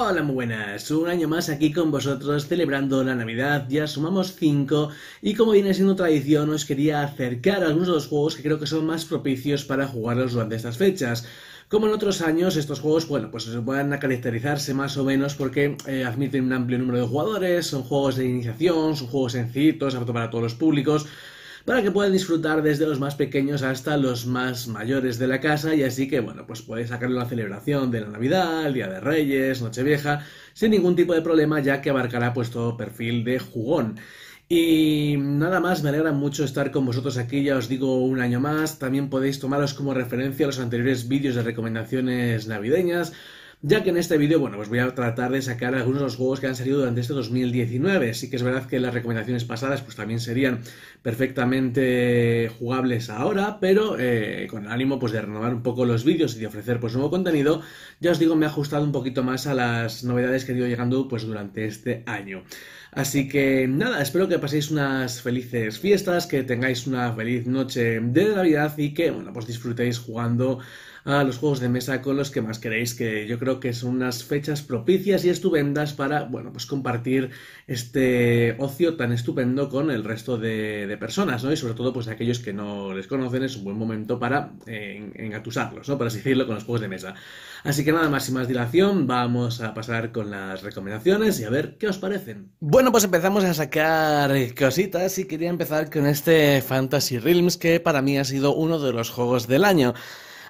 Hola, muy buenas. Un año más aquí con vosotros celebrando la Navidad. Ya sumamos 5 y como viene siendo tradición os quería acercar a algunos de los juegos que creo que son más propicios para jugarlos durante estas fechas. Como en otros años, estos juegos, bueno, pues van a caracterizarse más o menos porque eh, admiten un amplio número de jugadores, son juegos de iniciación, son juegos sencillos, apto para todos los públicos para que puedan disfrutar desde los más pequeños hasta los más mayores de la casa y así que, bueno, pues podéis sacarlo la celebración de la Navidad, el Día de Reyes, Nochevieja, sin ningún tipo de problema ya que abarcará pues todo perfil de jugón. Y nada más, me alegra mucho estar con vosotros aquí, ya os digo un año más. También podéis tomaros como referencia los anteriores vídeos de recomendaciones navideñas, ya que en este vídeo, bueno, pues voy a tratar de sacar algunos de los juegos que han salido durante este 2019. Sí que es verdad que las recomendaciones pasadas pues también serían perfectamente jugables ahora, pero eh, con el ánimo pues de renovar un poco los vídeos y de ofrecer pues nuevo contenido, ya os digo, me he ajustado un poquito más a las novedades que he ido llegando pues durante este año. Así que nada, espero que paséis unas felices fiestas, que tengáis una feliz noche de Navidad y que, bueno, pues disfrutéis jugando a los juegos de mesa con los que más queréis, que yo creo que son unas fechas propicias y estupendas para, bueno, pues compartir este ocio tan estupendo con el resto de, personas, ¿no? Y sobre todo, pues aquellos que no les conocen, es un buen momento para eh, en engatusarlos, ¿no? Por así decirlo, con los juegos de mesa. Así que nada más y más dilación, vamos a pasar con las recomendaciones y a ver qué os parecen. Bueno, pues empezamos a sacar cositas y quería empezar con este Fantasy Realms que para mí ha sido uno de los juegos del año.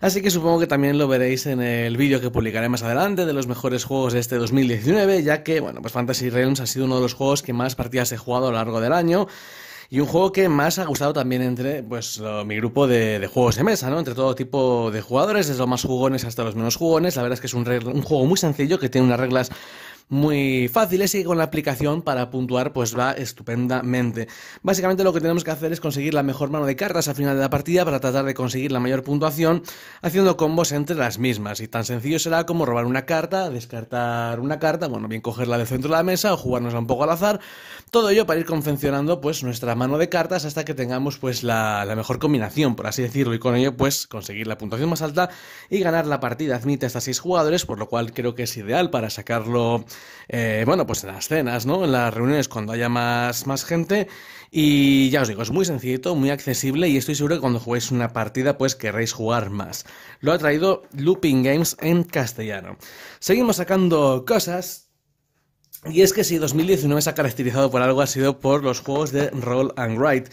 Así que supongo que también lo veréis en el vídeo que publicaré más adelante de los mejores juegos de este 2019, ya que, bueno, pues Fantasy Realms ha sido uno de los juegos que más partidas he jugado a lo largo del año. Y un juego que más ha gustado también entre pues, mi grupo de, juegos de mesa, ¿no? Entre todo tipo de jugadores, desde los más jugones hasta los menos jugones. La verdad es que es un juego muy sencillo que tiene unas reglas muy fáciles y con la aplicación para puntuar pues va estupendamente. Básicamente lo que tenemos que hacer es conseguir la mejor mano de cartas al final de la partida para tratar de conseguir la mayor puntuación haciendo combos entre las mismas y tan sencillo será como robar una carta, descartar una carta, bueno, bien cogerla del centro de la mesa o jugárnosla un poco al azar, todo ello para ir confeccionando pues nuestra mano de cartas hasta que tengamos pues la, mejor combinación, por así decirlo, y con ello pues conseguir la puntuación más alta y ganar la partida. Admite hasta 6 jugadores, por lo cual creo que es ideal para sacarlo eh, bueno, pues en las cenas, ¿no? En las reuniones cuando haya más, más gente. Y ya os digo, es muy sencillito, muy accesible y estoy seguro que cuando juguéis una partida pues querréis jugar más. Lo ha traído Looping Games en castellano. Seguimos sacando cosas. Y es que si 2019 se ha caracterizado por algo ha sido por los juegos de Roll and Write.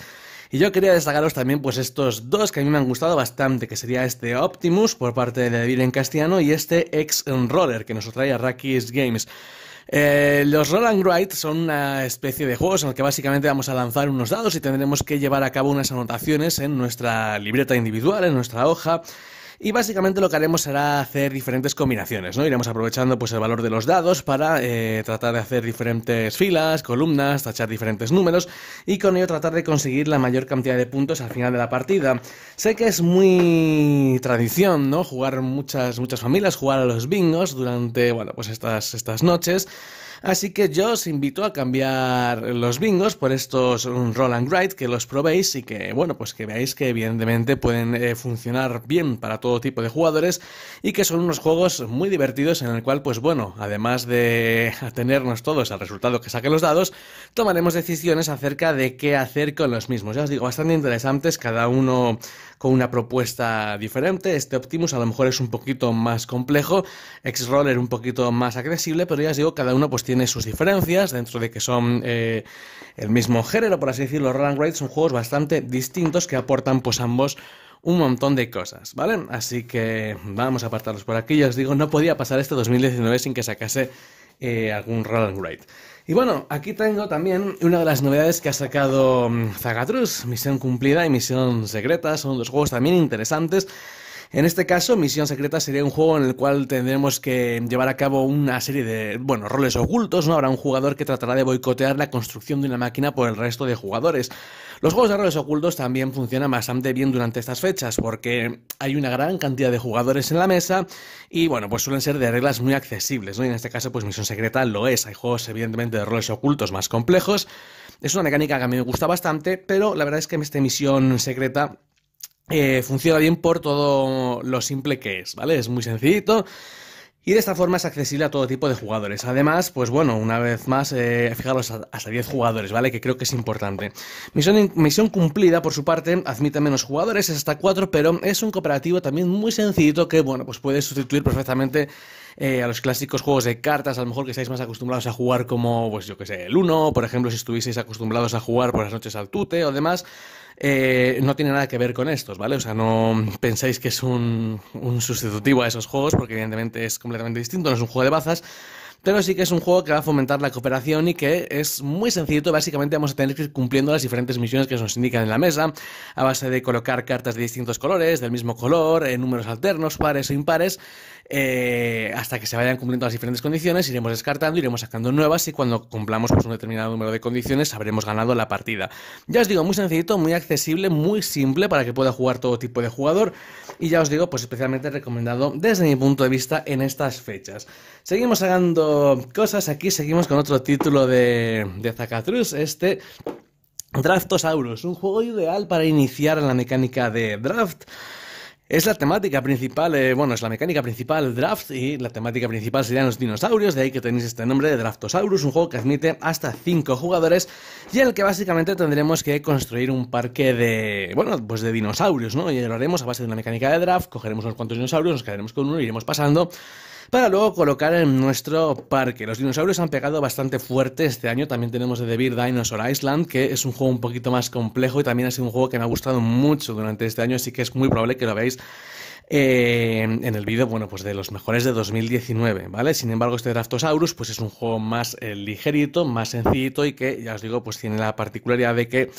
Y yo quería destacaros también pues estos dos que a mí me han gustado bastante, que sería este Optimus por parte de David en castellano y este Ex-Roller que nos trae a Rakis Games. Eh, los Roll and Write son una especie de juegos en el que básicamente vamos a lanzar unos dados y tendremos que llevar a cabo unas anotaciones en nuestra libreta individual, en nuestra hoja, y básicamente lo que haremos será hacer diferentes combinaciones, ¿no? Iremos aprovechando pues el valor de los dados para eh, tratar de hacer diferentes filas, columnas, tachar diferentes números y con ello tratar de conseguir la mayor cantidad de puntos al final de la partida. Sé que es muy tradición, ¿no? Jugar muchas, muchas familias, jugar a los bingos durante, bueno, pues estas, estas noches. Así que yo os invito a cambiar los bingos por estos Roll and Write, que los probéis y que, bueno, pues que veáis que evidentemente pueden eh, funcionar bien para todo tipo de jugadores y que son unos juegos muy divertidos en el cual, pues bueno, además de atenernos todos al resultado que saquen los dados, tomaremos decisiones acerca de qué hacer con los mismos. Ya os digo, bastante interesantes, cada uno una propuesta diferente. Este Optimus a lo mejor es un poquito más complejo, X-Roller un poquito más agresible pero ya os digo, cada uno pues tiene sus diferencias dentro de que son eh, el mismo género, por así decirlo. Run Raid son juegos bastante distintos que aportan pues ambos un montón de cosas, ¿vale? Así que vamos a apartarlos por aquí. Ya os digo, no podía pasar este 2019 sin que sacase eh, algún Roll and Ride. Y bueno, aquí tengo también una de las novedades que ha sacado mm, Zagatrus, Misión Cumplida y Misión Secreta, son dos juegos también interesantes. En este caso, Misión Secreta sería un juego en el cual tendremos que llevar a cabo una serie de, bueno, roles ocultos, ¿no? Habrá un jugador que tratará de boicotear la construcción de una máquina por el resto de jugadores. Los juegos de roles ocultos también funcionan bastante bien durante estas fechas porque hay una gran cantidad de jugadores en la mesa y bueno, pues suelen ser de reglas muy accesibles, ¿no? en este caso, pues Misión Secreta lo es. Hay juegos evidentemente de roles ocultos más complejos. Es una mecánica que a mí me gusta bastante, pero la verdad es que esta Misión Secreta eh, funciona bien por todo lo simple que es, ¿vale? Es muy sencillito. Y de esta forma es accesible a todo tipo de jugadores. Además, pues bueno, una vez más, eh, fijaros, hasta 10 jugadores, ¿vale? Que creo que es importante. Misión, cumplida, por su parte, admite menos jugadores, es hasta 4, pero es un cooperativo también muy sencillito que, bueno, pues puede sustituir perfectamente eh, a los clásicos juegos de cartas, a lo mejor que estáis más acostumbrados a jugar como, pues yo que sé, el Uno, por ejemplo, si estuvieseis acostumbrados a jugar por las noches al tute o demás, eh, no tiene nada que ver con estos, ¿vale? O sea, no pensáis que es un, un sustitutivo a esos juegos, porque evidentemente es completamente distinto, no es un juego de bazas pero sí que es un juego que va a fomentar la cooperación y que es muy sencillo. Básicamente vamos a tener que ir cumpliendo las diferentes misiones que nos indican en la mesa, a base de colocar cartas de distintos colores, del mismo color, en eh, números alternos, pares o impares, eh, hasta que se vayan cumpliendo las diferentes condiciones, iremos descartando, iremos sacando nuevas y cuando cumplamos pues, un determinado número de condiciones habremos ganado la partida. Ya os digo, muy sencillito, muy accesible, muy simple para que pueda jugar todo tipo de jugador y ya os digo, pues especialmente recomendado desde mi punto de vista en estas fechas. Seguimos sacando cosas aquí, seguimos con otro título de, de Zacatrus, este... Draftosaurus, un juego ideal para iniciar en la mecánica de draft. Es la temática principal, eh, bueno, es la mecánica principal Draft y la temática principal serían los dinosaurios, de ahí que tenéis este nombre de Draftosaurus, un juego que admite hasta 5 jugadores y en el que básicamente tendremos que construir un parque de, bueno, pues de dinosaurios, ¿no? Y lo haremos a base de una mecánica de draft, cogeremos unos cuantos dinosaurios, nos quedaremos con uno, iremos pasando para luego colocar en nuestro parque. Los dinosaurios han pegado bastante fuerte este año. También tenemos The Beer Dinosaur Island, que es un juego un poquito más complejo y también ha sido un juego que me ha gustado mucho durante este año, así que es muy probable que lo veáis en el vídeo, bueno, pues de los mejores de 2019, ¿vale? Sin embargo, este Draftosaurus, pues es un juego más eh, ligerito, más sencillito y que, ya os digo, pues tiene la particularidad de que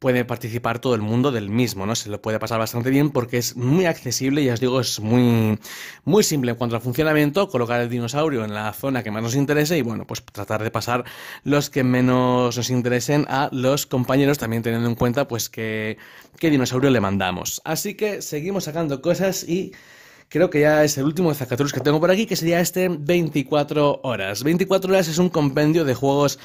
puede participar todo el mundo del mismo, ¿no? Se lo puede pasar bastante bien porque es muy accesible, ya os digo, es muy, muy simple en cuanto al funcionamiento, colocar el dinosaurio en la zona que más nos interese y, bueno, pues tratar de pasar los que menos nos interesen a los compañeros, también teniendo en cuenta, pues, que, qué dinosaurio le mandamos. Así que seguimos sacando cosas y y creo que ya es el último de Zacatrus que tengo por aquí, que sería este 24 horas. 24 horas es un compendio de juegos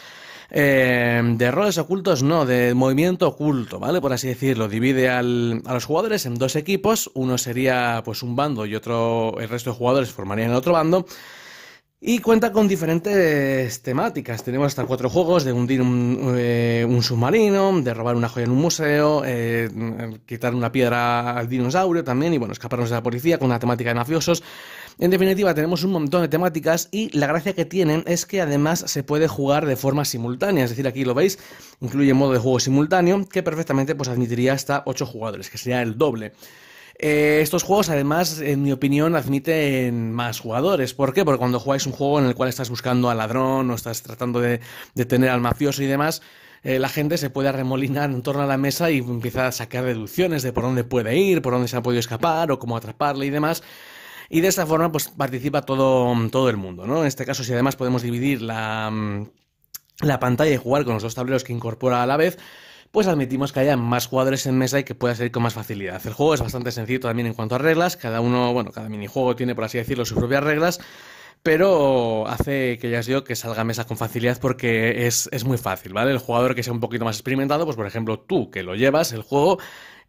eh, de errores ocultos, no, de movimiento oculto, ¿vale? Por así decirlo. Divide a los jugadores en dos equipos, uno sería pues un bando y otro, el resto de jugadores formarían el otro bando. Y cuenta con diferentes temáticas. Tenemos hasta cuatro juegos de hundir un, eh, submarino, de robar una joya en un museo, eh, quitar una piedra al dinosaurio también y bueno, escaparnos de la policía con una temática de mafiosos. En definitiva, tenemos un montón de temáticas y la gracia que tienen es que además se puede jugar de forma simultánea. Es decir, aquí lo veis, incluye modo de juego simultáneo que perfectamente pues, admitiría hasta 8 jugadores, que sería el doble. Eh, estos juegos, además, en mi opinión, admiten más jugadores. ¿Por qué? Porque cuando jugáis un juego en el cual estás buscando al ladrón o estás tratando de tener al mafioso y demás, eh, la gente se puede arremolinar en torno a la mesa y empieza a sacar deducciones de por dónde puede ir, por dónde se ha podido escapar o cómo atraparle y demás. Y de esta forma, pues participa todo, todo el mundo, ¿no? En este caso, si además podemos dividir la, mm, la pantalla y jugar con los dos tableros que incorpora a la vez, pues admitimos que haya más jugadores en mesa y que pueda salir con más facilidad. El juego es bastante sencillo también en cuanto a reglas, cada uno, bueno, cada minijuego tiene, por así decirlo, sus propias reglas, pero hace que ya os digo que salga a mesa con facilidad porque es, es muy fácil, ¿vale? El jugador que sea un poquito más experimentado, pues por ejemplo tú que lo llevas, el juego,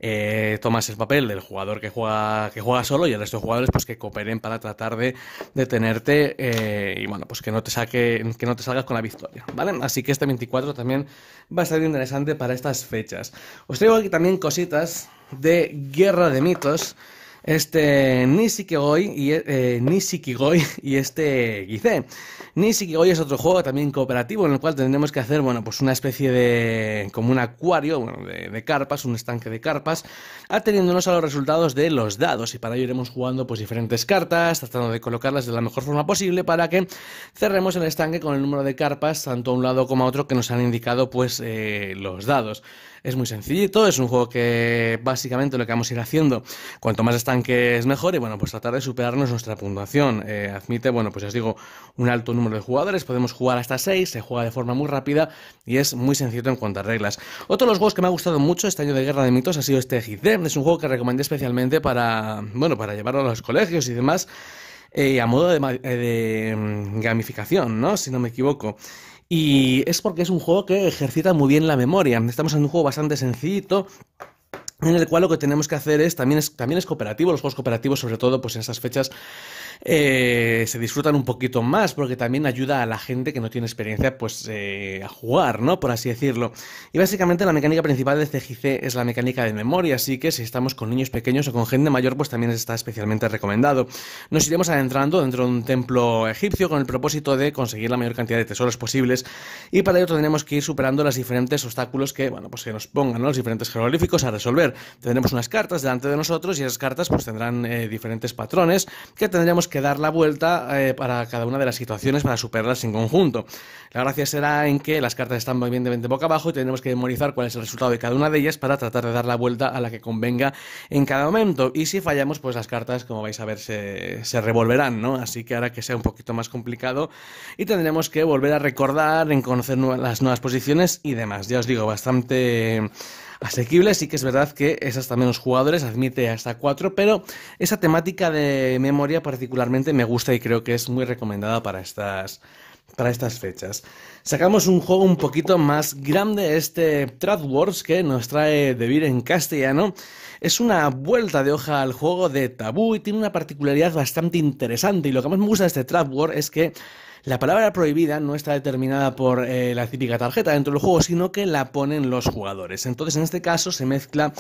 eh, tomas el papel del jugador que juega, que juega solo y el resto de jugadores pues que cooperen para tratar de detenerte eh, y bueno, pues que no te saque, que no te salgas con la victoria, ¿vale? Así que este 24 también va a ser interesante para estas fechas. Os traigo aquí también cositas de Guerra de Mitos este Nisikigoi y, eh, y este Gizé. Nisikigoi es otro juego también cooperativo en el cual tendremos que hacer, bueno, pues una especie de, como un acuario, bueno, de, carpas, un estanque de carpas, ateniéndonos a los resultados de los dados y para ello iremos jugando pues diferentes cartas, tratando de colocarlas de la mejor forma posible para que cerremos el estanque con el número de carpas, tanto a un lado como a otro, que nos han indicado pues eh, los dados. Es muy sencillito, es un juego que básicamente lo que vamos a ir haciendo, cuanto más estanque es mejor, y bueno, pues tratar de superarnos nuestra puntuación. Eh, admite, bueno, pues ya os digo, un alto número de jugadores, podemos jugar hasta 6, se juega de forma muy rápida y es muy sencillo en cuanto a reglas. Otro de los juegos que me ha gustado mucho este año de Guerra de Mitos ha sido este GC, es un juego que recomendé especialmente para, bueno, para llevarlo a los colegios y demás. Eh, y a modo de, eh, de, mm, gamificación, ¿no? Si no me equivoco. Y es porque es un juego que ejercita muy bien la memoria. Estamos en un juego bastante sencillito en el cual lo que tenemos que hacer es también es también es cooperativo los juegos cooperativos sobre todo pues en esas fechas eh, se disfrutan un poquito más porque también ayuda a la gente que no tiene experiencia pues eh, a jugar, ¿no? Por así decirlo. Y básicamente la mecánica principal de CGC es la mecánica de memoria, así que si estamos con niños pequeños o con gente mayor pues también está especialmente recomendado. Nos iremos adentrando dentro de un templo egipcio con el propósito de conseguir la mayor cantidad de tesoros posibles y para ello tendremos que ir superando los diferentes obstáculos que, bueno, pues que nos pongan, Los diferentes jeroglíficos a resolver. Tendremos unas cartas delante de nosotros y esas cartas pues tendrán eh, diferentes patrones que tendremos que dar la vuelta eh, para cada una de las situaciones para superarlas en conjunto. La gracia será en que las cartas están evidentemente boca abajo y tendremos que memorizar cuál es el resultado de cada una de ellas para tratar de dar la vuelta a la que convenga en cada momento. Y si fallamos, pues las cartas, como vais a ver, se, revolverán, ¿no? Así que ahora que sea un poquito más complicado y tendremos que volver a recordar, en conocer las nuevas posiciones y demás. Ya os digo, bastante asequible. Sí que es verdad que es hasta menos jugadores, admite hasta cuatro, pero esa temática de memoria particularmente me gusta y creo que es muy recomendada para estas, para estas fechas. Sacamos un juego un poquito más grande, este Trap Wars que nos trae de vir en castellano. Es una vuelta de hoja al juego de tabú y tiene una particularidad bastante interesante. Y lo que más me gusta de este Trap war es que la palabra prohibida no está determinada por eh, la típica tarjeta dentro del juego, sino que la ponen los jugadores. Entonces, en este caso se mezcla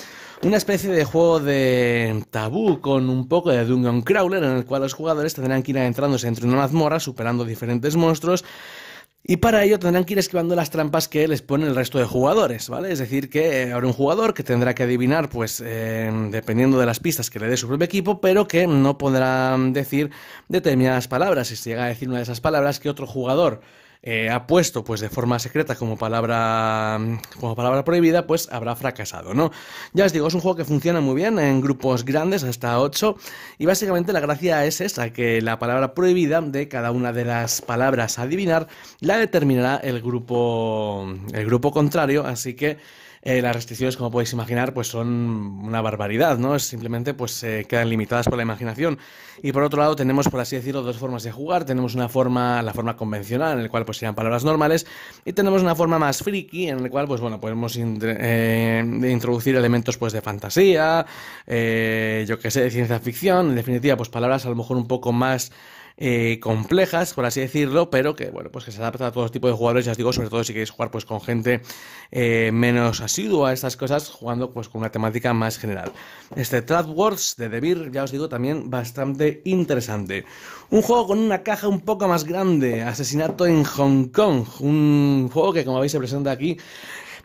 una especie de juego de tabú con un poco de Dungeon Crawler, en el cual los jugadores tendrán que ir adentrándose entre una mazmorra, superando diferentes monstruos y para ello tendrán que ir esquivando las trampas que les ponen el resto de jugadores, ¿vale? Es decir, que eh, habrá un jugador que tendrá que adivinar, pues, eh, dependiendo de las pistas que le dé su propio equipo, pero que no podrá decir determinadas palabras. Y si llega a decir una de esas palabras que otro jugador eh, ha puesto pues de forma secreta como palabra como palabra prohibida, pues habrá fracasado, ¿no? Ya os digo, es un juego que funciona muy bien en grupos grandes hasta 8 y básicamente la gracia es esa, que la palabra prohibida de cada una de las palabras a adivinar la determinará el grupo el grupo contrario, así que eh, las restricciones, como podéis imaginar, pues son una barbaridad, ¿no? Es simplemente pues eh, quedan limitadas por la imaginación. Y por otro lado tenemos, por así decirlo, dos formas de jugar. Tenemos una forma, la forma convencional, en la cual pues serían palabras normales, y tenemos una forma más friki, en la cual pues bueno, podemos eh, introducir elementos pues de fantasía, yo qué sé, de ciencia ficción, en definitiva pues palabras a lo mejor un poco más... Eh, complejas, por así decirlo, pero que bueno, pues que se adapta a todo tipo de jugadores, ya os digo, sobre todo si queréis jugar pues con gente eh, menos asidua a estas cosas, jugando pues con una temática más general. Este Trad Wars de Devir, ya os digo, también bastante interesante. Un juego con una caja un poco más grande, Asesinato en Hong Kong, un juego que como veis se presenta aquí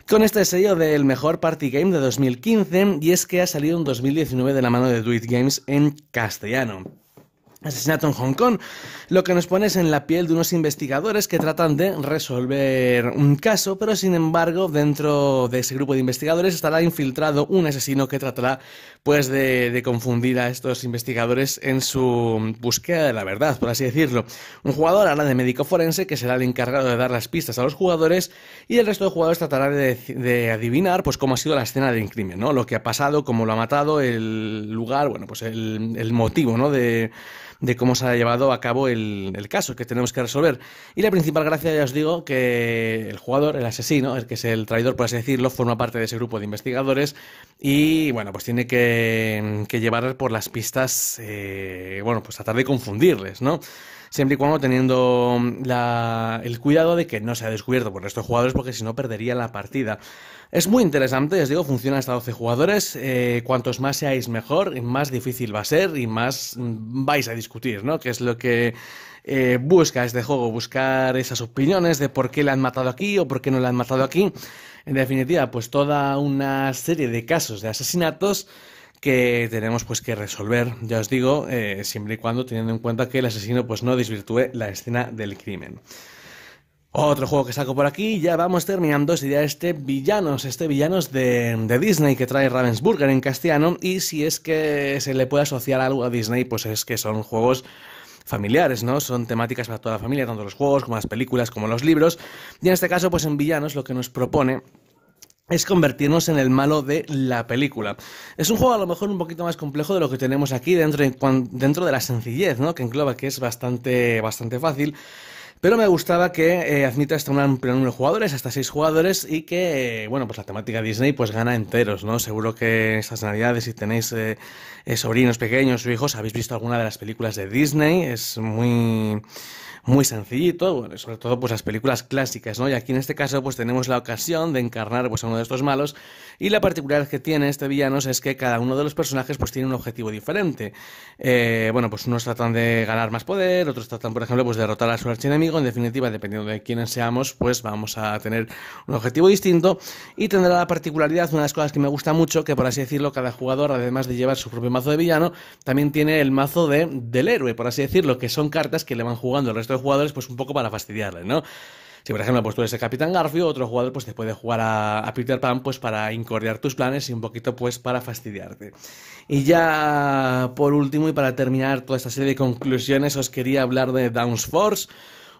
con este sello del mejor party game de 2015 y es que ha salido en 2019 de la mano de Duit Games en castellano asesinato en Hong Kong, lo que nos pone es en la piel de unos investigadores que tratan de resolver un caso, pero sin embargo dentro de ese grupo de investigadores estará infiltrado un asesino que tratará pues de, confundir a estos investigadores en su búsqueda de la verdad, por así decirlo. Un jugador hará de médico forense que será el encargado de dar las pistas a los jugadores y el resto de jugadores tratará de, adivinar pues cómo ha sido la escena del crimen, ¿no? Lo que ha pasado, cómo lo ha matado, el lugar, bueno pues el, el motivo, ¿no? De de cómo se ha llevado a cabo el, caso que tenemos que resolver. Y la principal gracia, ya os digo, que el jugador, el asesino, el que es el traidor, por así decirlo, forma parte de ese grupo de investigadores y, bueno, pues tiene que, llevar por las pistas, eh, bueno, pues tratar de confundirles, ¿no? siempre y cuando teniendo mm, el cuidado de que no sea descubierto por estos jugadores, porque si no perdería la partida. Es muy interesante, les digo, funciona hasta 12 jugadores. Eh, cuantos más seáis mejor, más difícil va a ser y más mm, vais a discutir, ¿no? Que es lo que eh, busca este juego, buscar esas opiniones de por qué le han matado aquí o por qué no le han matado aquí. En definitiva, pues toda una serie de casos de asesinatos que tenemos pues que resolver, ya os digo, eh, siempre y cuando teniendo en cuenta que el asesino pues no desvirtúe la escena del crimen. Otro juego que saco por aquí, ya vamos terminando, sería este Villanos, este Villanos de, de, Disney que trae Ravensburger en castellano y si es que se le puede asociar algo a Disney, pues es que son juegos familiares, ¿no? Son temáticas para toda la familia, tanto los juegos como las películas como los libros y en este caso pues en Villanos lo que nos propone es convertirnos en el malo de la película. Es un juego a lo mejor un poquito más complejo de lo que tenemos aquí dentro de, la sencillez, ¿no? Que engloba que es bastante, bastante fácil. Pero me gustaba que eh, admita hasta un amplio número de jugadores, hasta seis jugadores, y que, eh, bueno, pues la temática Disney pues gana enteros, ¿no? Seguro que estas navidades, si tenéis eh, sobrinos pequeños o hijos, habéis visto alguna de las películas de Disney, es muy muy sencillito, sobre todo pues las películas clásicas, ¿no? Y aquí en este caso pues tenemos la ocasión de encarnar pues a uno de estos malos y la particularidad que tiene este villano es que cada uno de los personajes pues tiene un objetivo diferente. Eh, bueno, pues unos tratan de ganar más poder, otros tratan por ejemplo pues de derrotar a su archienemigo, en definitiva dependiendo de quiénes seamos pues vamos a tener un objetivo distinto y tendrá la particularidad, una de las cosas que me gusta mucho, que por así decirlo cada jugador además de llevar su propio mazo de villano, también tiene el mazo del héroe, por así decirlo, que son cartas que le van jugando el resto jugadores, pues un poco para fastidiarle ¿no? Si, por ejemplo, pues tú eres el Capitán Garfio, otro jugador pues te puede jugar a, Peter Pan pues para incordiar tus planes y un poquito pues para fastidiarte. Y ya por último y para terminar toda esta serie de conclusiones os quería hablar de Downs Force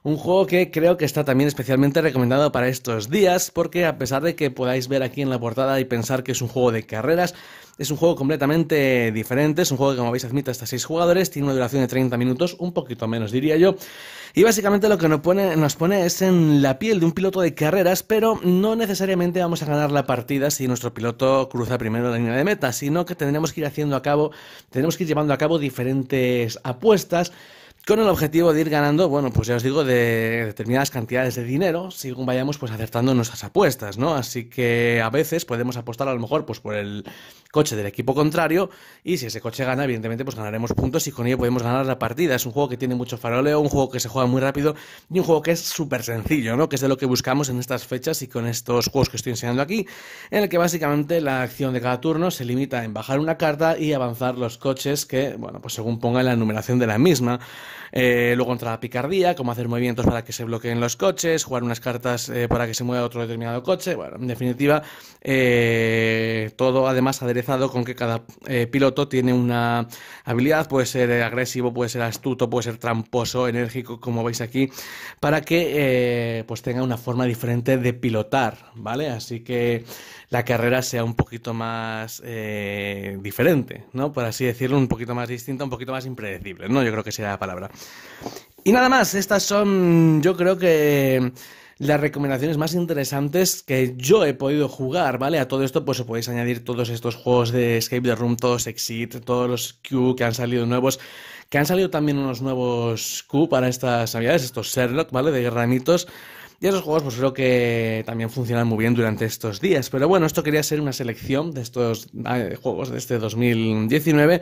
Un juego que creo que está también especialmente recomendado para estos días, porque a pesar de que podáis ver aquí en la portada y pensar que es un juego de carreras, es un juego completamente diferente, es un juego que como veis admite hasta 6 jugadores, tiene una duración de 30 minutos, un poquito menos diría yo, y básicamente lo que nos pone, es en la piel de un piloto de carreras, pero no necesariamente vamos a ganar la partida si nuestro piloto cruza primero la línea de meta, sino que tendremos que ir haciendo a cabo, tendremos que ir llevando a cabo diferentes apuestas, con el objetivo de ir ganando, bueno, pues ya os digo, de determinadas cantidades de dinero, según vayamos pues acertando nuestras apuestas, ¿no? Así que a veces podemos apostar a lo mejor pues por el coche del equipo contrario y si ese coche gana, evidentemente pues ganaremos puntos y con ello podemos ganar la partida. Es un juego que tiene mucho faroleo, un juego que se juega muy rápido y un juego que es súper sencillo, ¿no? Que es de lo que buscamos en estas fechas y con estos juegos que estoy enseñando aquí, en el que básicamente la acción de cada turno se limita en bajar una carta y avanzar los coches que, bueno, pues según ponga la numeración de la misma. Eh, luego entra la picardía, cómo hacer movimientos para que se bloqueen los coches, jugar unas cartas eh, para que se mueva otro determinado coche. Bueno, en definitiva, eh, todo además aderezado con que cada piloto tiene una habilidad, puede ser agresivo, puede ser astuto, puede ser tramposo, enérgico, como veis aquí, para que pues tenga una forma diferente de pilotar, ¿vale? Así que la carrera sea un poquito más eh, diferente, ¿no? Por así decirlo, un poquito más distinta, un poquito más impredecible, ¿no? Yo creo que sería la palabra. Y nada más, estas son, yo creo que las recomendaciones más interesantes que yo he podido jugar, ¿vale? A todo esto, pues os podéis añadir todos estos juegos de Escape the Room, todos Exit, todos los Q que han salido nuevos, que han salido también unos nuevos Q para estas navidades, estos Sherlock, ¿vale? De granitos. Y esos juegos pues creo que también funcionan muy bien durante estos días. Pero bueno, esto quería ser una selección de estos ah, juegos de este 2019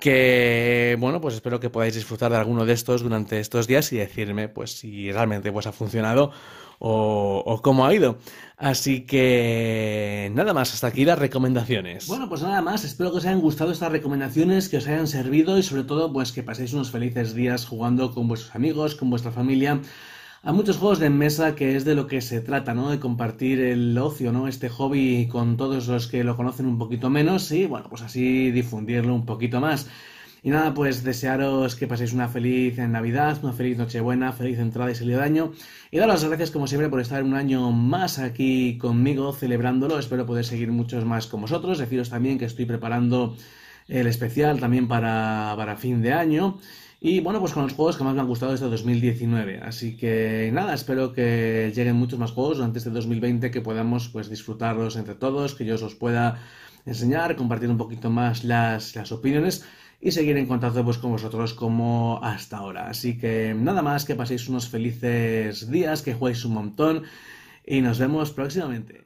que bueno, pues espero que podáis disfrutar de alguno de estos durante estos días y decirme pues si realmente pues ha funcionado o, o, cómo ha ido. Así que nada más, hasta aquí las recomendaciones. Bueno, pues nada más, espero que os hayan gustado estas recomendaciones, que os hayan servido y sobre todo pues que paséis unos felices días jugando con vuestros amigos, con vuestra familia a muchos juegos de mesa que es de lo que se trata, ¿no? De compartir el ocio, ¿no? Este hobby con todos los que lo conocen un poquito menos y, bueno, pues así difundirlo un poquito más. Y nada, pues desearos que paséis una feliz Navidad, una feliz Nochebuena, feliz entrada y salida de año. Y daros las gracias, como siempre, por estar un año más aquí conmigo celebrándolo. Espero poder seguir muchos más con vosotros. Deciros también que estoy preparando el especial también para, para fin de año. Y bueno, pues con los juegos que más me han gustado desde 2019. Así que nada, espero que lleguen muchos más juegos durante este 2020, que podamos pues disfrutarlos entre todos, que yo os pueda enseñar, compartir un poquito más las, opiniones y seguir en contacto pues con vosotros como hasta ahora. Así que nada más, que paséis unos felices días, que juguéis un montón y nos vemos próximamente.